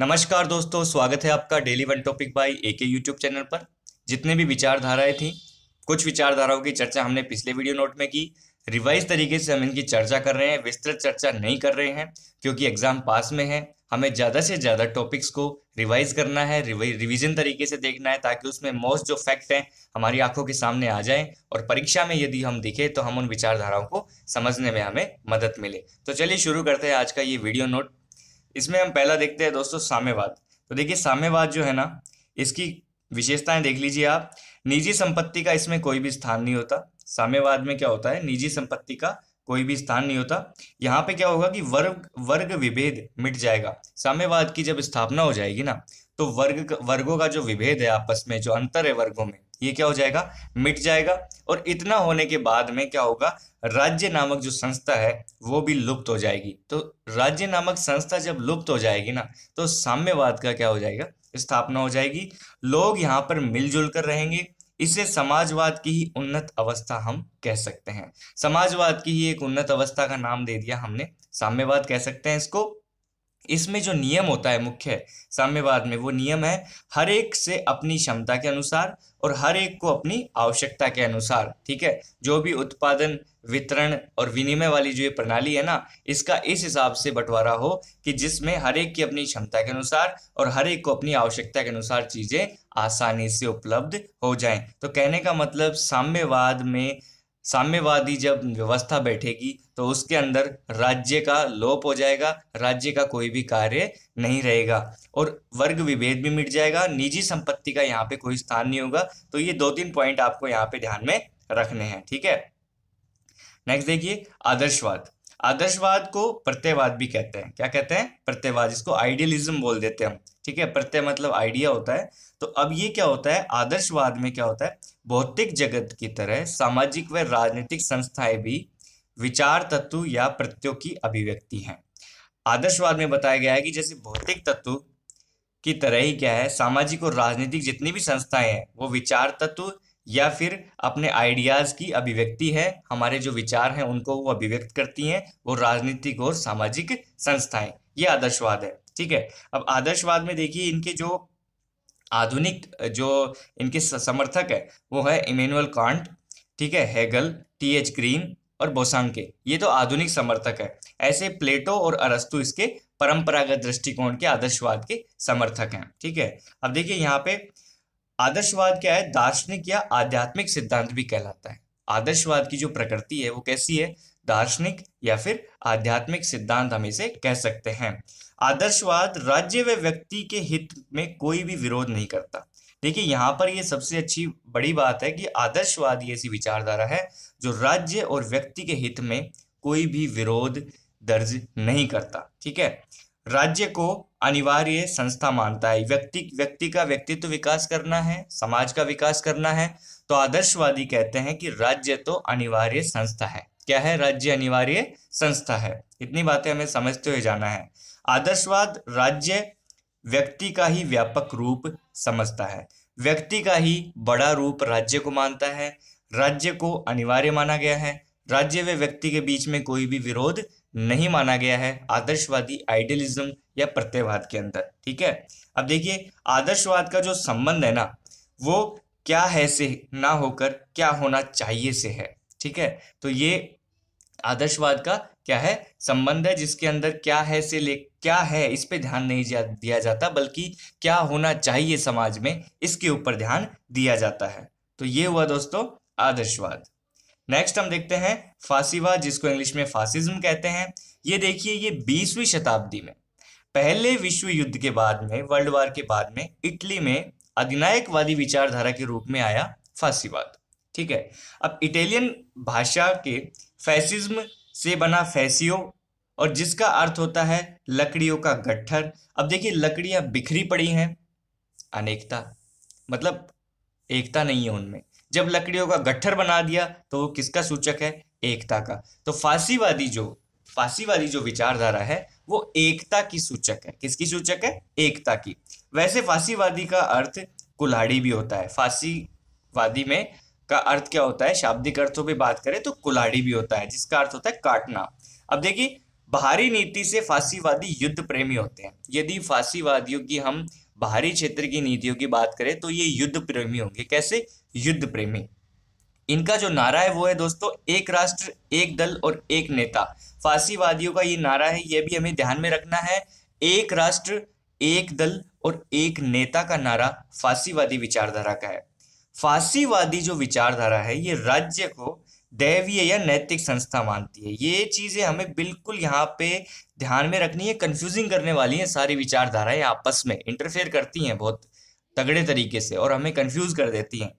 नमस्कार दोस्तों स्वागत है आपका daily one topic by A K YouTube channel पर जितने भी विचारधाराएं थी कुछ विचारधाराओं की चर्चा हमने पिछले वीडियो नोट में की रिवाइज तरीके से हम इनकी चर्चा कर रहे हैं विस्तृत चर्चा नहीं कर रहे हैं क्योंकि एग्जाम पास में है हमें ज़्यादा से ज़्यादा टॉपिक्स को रिवाइज करना है रिविजन तरीके से देखना है ताकि उसमें मोस्ट जो फैक्ट हैं हमारी आंखों के सामने आ जाए और परीक्षा में यदि हम दिखे तो हम उन विचारधाराओं को समझने में हमें मदद मिले तो चलिए शुरू करते हैं आज का ये वीडियो नोट इसमें हम पहला देखते हैं दोस्तों साम्यवाद तो देखिए साम्यवाद जो है ना इसकी विशेषताएं देख लीजिए आप निजी संपत्ति का इसमें कोई भी स्थान नहीं होता साम्यवाद में क्या होता है निजी संपत्ति का कोई भी स्थान नहीं होता यहाँ पे क्या होगा कि वर्ग वर्ग विभेद मिट जाएगा साम्यवाद की जब स्थापना हो जाएगी ना तो वर्ग वर्गों का जो विभेद है आपस में जो अंतर है वर्गों में ये क्या हो जाएगा मिट जाएगा और इतना होने के बाद में क्या होगा राज्य नामक जो संस्था है वो भी लुप्त हो जाएगी तो राज्य नामक संस्था जब लुप्त हो जाएगी ना तो साम्यवाद का क्या हो जाएगा स्थापना हो जाएगी लोग यहाँ पर मिलजुल कर रहेंगे इसे समाजवाद की ही उन्नत अवस्था हम कह सकते हैं समाजवाद की ही एक उन्नत अवस्था का नाम दे दिया हमने साम्यवाद कह सकते हैं इसको इसमें जो नियम होता है मुख्य साम्यवाद में वो नियम है हर एक से अपनी क्षमता के अनुसार और हर एक को अपनी आवश्यकता के अनुसार ठीक है जो भी उत्पादन वितरण और विनिमय वाली जो ये प्रणाली है ना इसका इस हिसाब से बंटवारा हो कि जिसमें हर एक की अपनी क्षमता के अनुसार और हर एक को अपनी आवश्यकता के अनुसार चीजें आसानी से उपलब्ध हो जाएं तो कहने का मतलब साम्यवाद में साम्यवादी जब व्यवस्था बैठेगी तो उसके अंदर राज्य का लोप हो जाएगा राज्य का कोई भी कार्य नहीं रहेगा और वर्ग विभेद भी मिट जाएगा निजी संपत्ति का यहाँ पे कोई स्थान नहीं होगा तो ये दो तीन पॉइंट आपको यहाँ पे ध्यान में रखने हैं ठीक है नेक्स्ट देखिए आदर्शवाद आदर्शवाद को प्रत्ययवाद भी कहते हैं क्या कहते हैं प्रत्ययवाद इसको आइडियलिज्म बोल देते हैं ठीक है प्रत्यय मतलब आइडिया होता है तो अब ये क्या होता है आदर्शवाद में क्या होता है भौतिक जगत की तरह सामाजिक व राजनीतिक संस्थाएं भी विचार तत्व या प्रत्ययों की अभिव्यक्ति हैं आदर्शवाद में बताया गया है कि जैसे भौतिक तत्व की तरह ही क्या है सामाजिक और राजनीतिक जितनी भी संस्थाएं हैं वो विचार तत्व या फिर अपने आइडियाज की अभिव्यक्ति है हमारे जो विचार हैं उनको वो अभिव्यक्त करती हैं वो राजनीतिक और सामाजिक संस्थाएं ये आदर्शवाद है ठीक है अब आदर्शवाद में देखिए इनके जो आधुनिक जो इनके समर्थक है वो है इमेनुअल कांट ठीक है हेगल टी एच ग्रीन और बोसांके ये तो आधुनिक समर्थक है ऐसे प्लेटो और अरस्तु इसके परंपरागत दृष्टिकोण के आदर्शवाद के समर्थक हैं ठीक है अब देखिए यहाँ पे आदर्शवाद क्या है दार्शनिक या आध्यात्मिक सिद्धांत भी कहलाता है आदर्शवाद की जो प्रकृति है वो कैसी है दार्शनिक या फिर आध्यात्मिक सिद्धांत हम इसे कह सकते हैं आदर्शवाद राज्य व व्यक्ति के हित में कोई भी विरोध नहीं करता देखिए यहाँ पर ये सबसे अच्छी बड़ी बात है कि आदर्शवाद ये ऐसी विचारधारा है जो राज्य और व्यक्ति के हित में कोई भी विरोध दर्ज नहीं करता ठीक है राज्य को अनिवार्य संस्था मानता है व्यक्ति व्यक्ति का व्यक्तित्व विकास करना है समाज का विकास करना है तो आदर्शवादी कहते हैं कि राज्य तो अनिवार्य संस्था है क्या है राज्य अनिवार्य संस्था है इतनी बातें हमें समझते हुए जाना है आदर्शवाद राज्य व्यक्ति का ही व्यापक रूप समझता है व्यक्ति का ही बड़ा रूप राज्य को मानता है राज्य को अनिवार्य माना गया है राज्य व व्यक्ति के बीच में कोई भी विरोध नहीं माना गया है आदर्शवादी आइडियलिज्म या प्रत्ययवाद के अंदर ठीक है अब देखिए आदर्शवाद का जो संबंध है ना वो क्या है से ना होकर क्या होना चाहिए से है ठीक है तो ये आदर्शवाद का क्या है संबंध है जिसके अंदर क्या है से ले क्या है इस पे ध्यान नहीं जा, दिया जाता बल्कि क्या होना चाहिए समाज में इसके ऊपर ध्यान दिया जाता है तो ये हुआ दोस्तों आदर्शवाद नेक्स्ट हम देखते हैं फासीवा जिसको इंग्लिश में फासिज्म कहते हैं ये देखिए ये बीसवीं शताब्दी में पहले विश्व युद्ध के बाद में वर्ल्ड वार के बाद में इटली में अधिनायकवादी विचारधारा के रूप में आया फासीवाद ठीक है अब इटालियन भाषा के फैसिज्म से बना फैसियो और जिसका अर्थ होता है लकड़ियों का गट्ठर अब देखिए लकड़ियां बिखरी पड़ी हैं अनेकता मतलब एकता नहीं है उनमें जब लकड़ियों का गट्ठर बना दिया तो वो किसका सूचक है एकता का तो फांसीवादी जो फांसीवादी जो विचारधारा है वो एकता की सूचक है किसकी सूचक है एकता की वैसे फांसीवादी का अर्थ कुल्हाड़ी भी होता है फांसीवादी में का अर्थ क्या होता है शाब्दिक अर्थों पर बात करें तो कुल्हाड़ी भी होता है जिसका अर्थ होता है काटना अब देखिए बाहरी नीति से फांसीवादी युद्ध प्रेमी होते हैं यदि फांसीवादियों की हम बाहरी क्षेत्र की नीतियों की बात करें तो ये युद्ध प्रेमी होंगे कैसे युद्ध प्रेमी इनका जो नारा है वो है दोस्तों एक राष्ट्र एक दल और एक नेता फांसीवादियों का ये नारा है ये भी हमें ध्यान में रखना है एक राष्ट्र एक दल और एक नेता का नारा फांसीवादी विचारधारा का है फांसीवादी जो विचारधारा है ये राज्य को दैवीय या नैतिक संस्था मानती है ये चीज़ें हमें बिल्कुल यहाँ पे ध्यान में रखनी है कंफ्यूजिंग करने वाली हैं सारी विचारधाराएं आपस में इंटरफेयर करती हैं बहुत तगड़े तरीके से और हमें कंफ्यूज कर देती हैं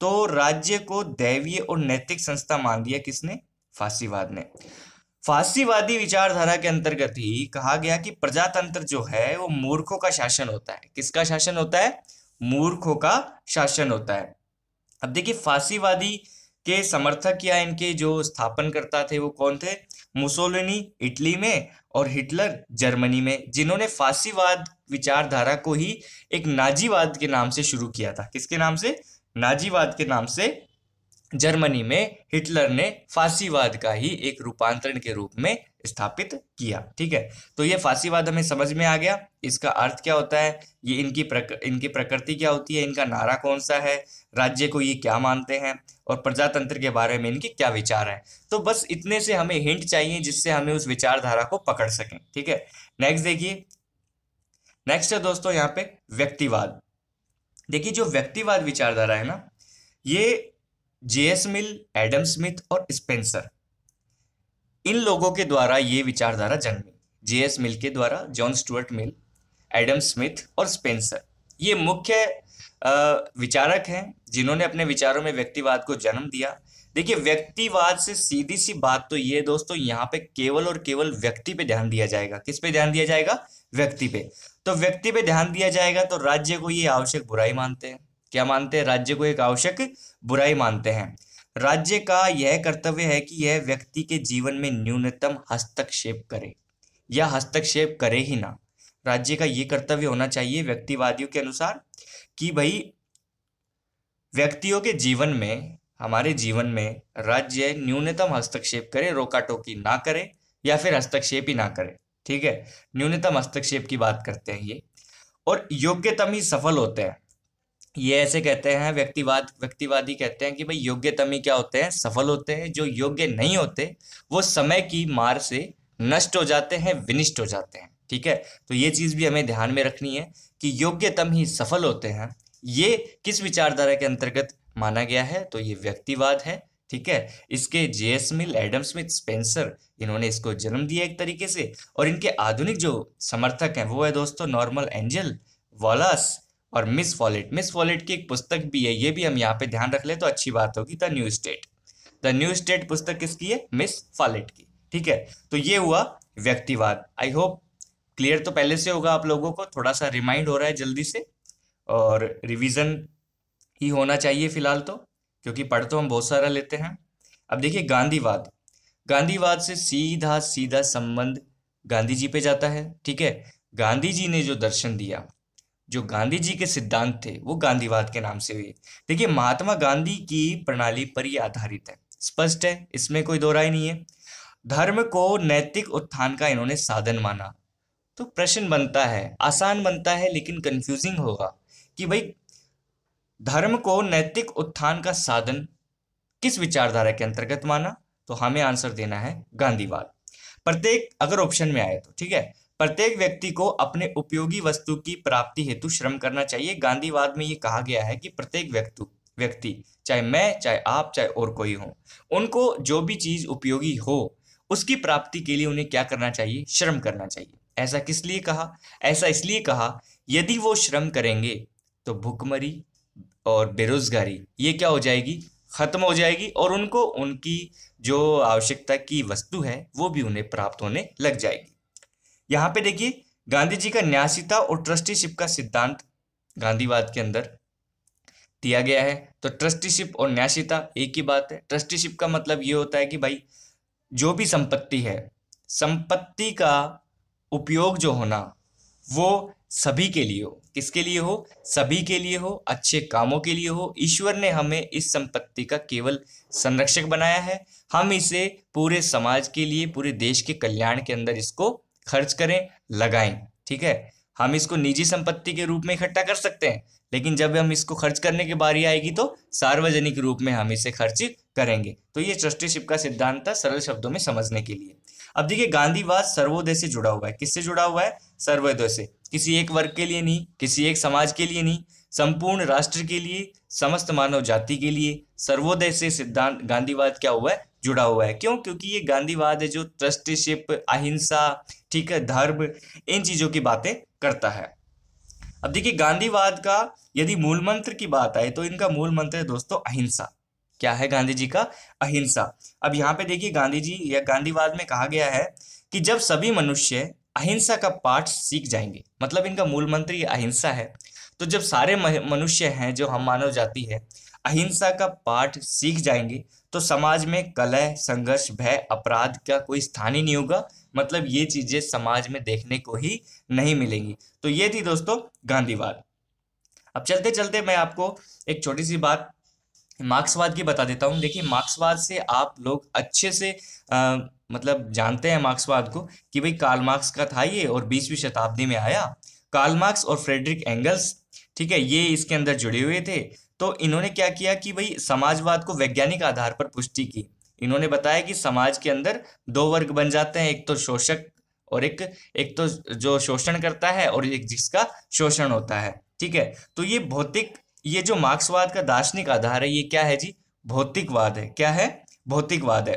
तो राज्य को दैवीय और नैतिक संस्था मान दिया किसने फांसीवाद ने फांसीवादी विचारधारा के अंतर्गत ही कहा गया कि प्रजातंत्र जो है वो मूर्खों का शासन होता है किसका शासन होता है मूर्खों का शासन होता है अब देखिए फांसीवादी के समर्थक या इनके जो स्थापन करता थे वो कौन थे मुसोलिनी इटली में और हिटलर जर्मनी में जिन्होंने फांसीवाद विचारधारा को ही एक नाजीवाद के नाम से शुरू किया था किसके नाम से नाजीवाद के नाम से जर्मनी में हिटलर ने फांसीवाद का ही एक रूपांतरण के रूप में स्थापित किया ठीक है तो ये फांसीवाद हमें समझ में आ गया इसका अर्थ क्या होता है ये इनकी प्रक, इनकी प्रकृति क्या होती है इनका नारा कौन सा है राज्य को ये क्या मानते हैं और प्रजातंत्र के बारे में इनके क्या विचार हैं तो बस इतने से हमें हिंट चाहिए जिससे हमें उस विचारधारा को पकड़ सकें ठीक है नेक्स्ट देखिए नेक्स्ट है दोस्तों यहाँ पे व्यक्तिवाद देखिए जो व्यक्तिवाद विचारधारा है ना ये J S Mill Adam Smith और स्पेंसर इन लोगों के द्वारा ये विचारधारा जन्मी जे एस मिल के द्वारा John Stuart Mill Adam Smith और स्पेंसर ये मुख्य विचारक हैं जिन्होंने अपने विचारों में व्यक्तिवाद को जन्म दिया देखिए व्यक्तिवाद से सीधी सी बात तो ये दोस्तों यहाँ पे केवल और केवल व्यक्ति पे ध्यान दिया जाएगा किस पे ध्यान दिया जाएगा व्यक्ति पे तो व्यक्ति पे ध्यान दिया जाएगा तो राज्य को ये आवश्यक बुराई मानते हैं क्या मानते हैं राज्य को एक आवश्यक बुराई मानते हैं राज्य का यह कर्तव्य है कि यह व्यक्ति के जीवन में न्यूनतम हस्तक्षेप करे या हस्तक्षेप करे ही ना राज्य का ये कर्तव्य होना चाहिए व्यक्तिवादियों के अनुसार कि भाई व्यक्तियों के जीवन में हमारे जीवन में राज्य न्यूनतम हस्तक्षेप करे रोका टोकी ना करे या फिर हस्तक्षेप ही ना करे ठीक है न्यूनतम हस्तक्षेप की बात करते हैं ये और योग्यतम ही सफल होते हैं ये ऐसे कहते हैं व्यक्तिवाद व्यक्तिवादी कहते हैं कि भाई ही क्या होते हैं सफल होते हैं जो योग्य नहीं होते वो समय की मार से नष्ट हो जाते हैं विनिष्ट हो जाते हैं ठीक है तो ये चीज़ भी हमें ध्यान में रखनी है कि योग्यतम ही सफल होते हैं ये किस विचारधारा के अंतर्गत माना गया है तो ये व्यक्तिवाद है ठीक है इसके J S Mill Adam Smith Spencer इन्होंने इसको जन्म दिया एक तरीके से और इनके आधुनिक जो समर्थक हैं वो है दोस्तों नॉर्मल एंजल वॉलास और मिस फॉलेट मिस वॉलेट की एक पुस्तक भी है ये भी हम यहाँ पे ध्यान रख ले तो अच्छी बात होगी the new state the new state पुस्तक किसकी है मिस फॉलेट की ठीक है तो ये हुआ व्यक्तिवाद आई होप क्लियर तो पहले से होगा आप लोगों को थोड़ा सा रिमाइंड हो रहा है जल्दी से और रिविजन ही होना चाहिए फिलहाल तो क्योंकि पढ़ तो हम बहुत सारा लेते हैं अब देखिए गांधीवाद गांधीवाद से सीधा सीधा संबंध गांधी जी पे जाता है ठीक है गांधी जी ने जो दर्शन दिया जो गांधी जी के सिद्धांत थे वो गांधीवाद के नाम से हुए देखिए महात्मा गांधी की प्रणाली पर ही आधारित है स्पष्ट है इसमें कोई दोहराई नहीं है धर्म को नैतिक उत्थान का इन्होंने साधन माना तो प्रश्न बनता है आसान बनता है लेकिन कंफ्यूजिंग होगा कि भाई धर्म को नैतिक उत्थान का साधन किस विचारधारा के अंतर्गत माना तो हमें आंसर देना है गांधीवाद प्रत्येक अगर ऑप्शन में आए तो ठीक है प्रत्येक व्यक्ति को अपने उपयोगी वस्तु की प्राप्ति हेतु श्रम करना चाहिए गांधीवाद में ये कहा गया है कि प्रत्येक व्यक्ति व्यक्ति चाहे मैं चाहे आप चाहे और कोई हो उनको जो भी चीज उपयोगी हो उसकी प्राप्ति के लिए उन्हें क्या करना चाहिए श्रम करना चाहिए ऐसा किस लिए कहा ऐसा इसलिए कहा यदि वो श्रम करेंगे तो भुखमरी और बेरोजगारी ये क्या हो जाएगी खत्म हो जाएगी और उनको उनकी जो आवश्यकता की वस्तु है वो भी उन्हें प्राप्त होने लग जाएगी यहाँ पे देखिए गांधी जी का न्यासिता और ट्रस्टीशिप का सिद्धांत गांधीवाद के अंदर दिया गया है तो ट्रस्टीशिप और न्यासिता एक ही बात है ट्रस्टीशिप का मतलब ये होता है कि भाई जो भी संपत्ति है संपत्ति का उपयोग जो होना वो सभी के लिए हो किसके लिए हो सभी के लिए हो अच्छे कामों के लिए हो ईश्वर ने हमें इस संपत्ति का केवल संरक्षक बनाया है हम इसे पूरे समाज के लिए पूरे देश के कल्याण के अंदर इसको खर्च करें लगाएं ठीक है हम इसको निजी संपत्ति के रूप में इकट्ठा कर सकते हैं लेकिन जब हम इसको खर्च करने की बारी आएगी तो सार्वजनिक रूप में हम इसे खर्च करेंगे तो ये ट्रस्टीशिप का सिद्धांत था सरल शब्दों में समझने के लिए अब देखिए गांधीवाद सर्वोदय से जुड़ा हुआ है किससे जुड़ा हुआ है सर्वोदय से किसी एक वर्ग के लिए नहीं किसी एक समाज के लिए नहीं संपूर्ण राष्ट्र के लिए समस्त मानव जाति के लिए सर्वोदय से सिद्धांत गांधीवाद क्या हुआ है जुड़ा हुआ है क्यों क्योंकि ये गांधीवाद है जो ट्रस्टीशिप अहिंसा ठीक है धर्म इन चीज़ों की बातें करता है अब देखिए गांधीवाद का यदि मूल मंत्र की बात आए तो इनका मूल मंत्र है दोस्तों अहिंसा क्या है गांधी जी का अहिंसा अब यहाँ पे देखिए गांधी जी या गांधीवाद में कहा गया है कि जब सभी मनुष्य अहिंसा का पाठ सीख जाएंगे मतलब इनका मूल मंत्र ये अहिंसा है तो जब सारे मनुष्य हैं जो हम मानव जाति है अहिंसा का पाठ सीख जाएंगे तो समाज में कलह संघर्ष भय अपराध का कोई स्थान ही नहीं होगा मतलब ये चीजें समाज में देखने को ही नहीं मिलेंगी तो ये थी दोस्तों गांधीवाद अब चलते चलते मैं आपको एक छोटी सी बात मार्क्सवाद की बता देता हूँ देखिए मार्क्सवाद से आप लोग अच्छे से आ, मतलब जानते हैं मार्क्सवाद को कि भाई कार्ल मार्क्स का था ये और बीसवीं शताब्दी में आया कार्ल मार्क्स और फ्रेडरिक एंगल्स ठीक है ये इसके अंदर जुड़े हुए थे तो इन्होंने क्या किया कि भाई समाजवाद को वैज्ञानिक आधार पर पुष्टि की इन्होंने बताया कि समाज के अंदर दो वर्ग बन जाते हैं एक तो शोषक और एक एक तो जो शोषण करता है और एक जिसका शोषण होता है ठीक है तो ये भौतिक ये जो मार्क्सवाद का दार्शनिक आधार है ये क्या है जी भौतिकवाद है क्या है भौतिकवाद है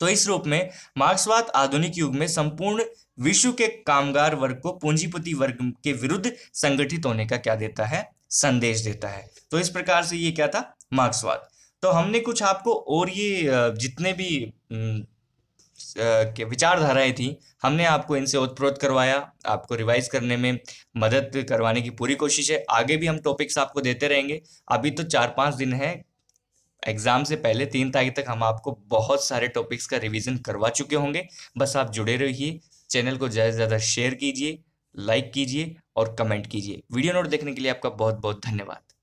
तो इस रूप में मार्क्सवाद आधुनिक युग में संपूर्ण विश्व के कामगार वर्ग को पूंजीपति वर्ग के विरुद्ध संगठित होने का क्या देता है संदेश देता है तो इस प्रकार से ये क्या था मार्क्सवाद तो हमने कुछ आपको और ये जितने भी विचारधाराएं थी हमने आपको इनसे उत्प्रोत करवाया आपको रिवाइज करने में मदद करवाने की पूरी कोशिश है आगे भी हम टॉपिक्स आपको देते रहेंगे अभी तो चार पांच दिन है एग्जाम से पहले तीन तारीख तक हम आपको बहुत सारे टॉपिक्स का रिवीजन करवा चुके होंगे बस आप जुड़े रहिए चैनल को ज़्यादा से ज़्यादा शेयर कीजिए लाइक कीजिए और कमेंट कीजिए वीडियो नोट देखने के लिए आपका बहुत बहुत धन्यवाद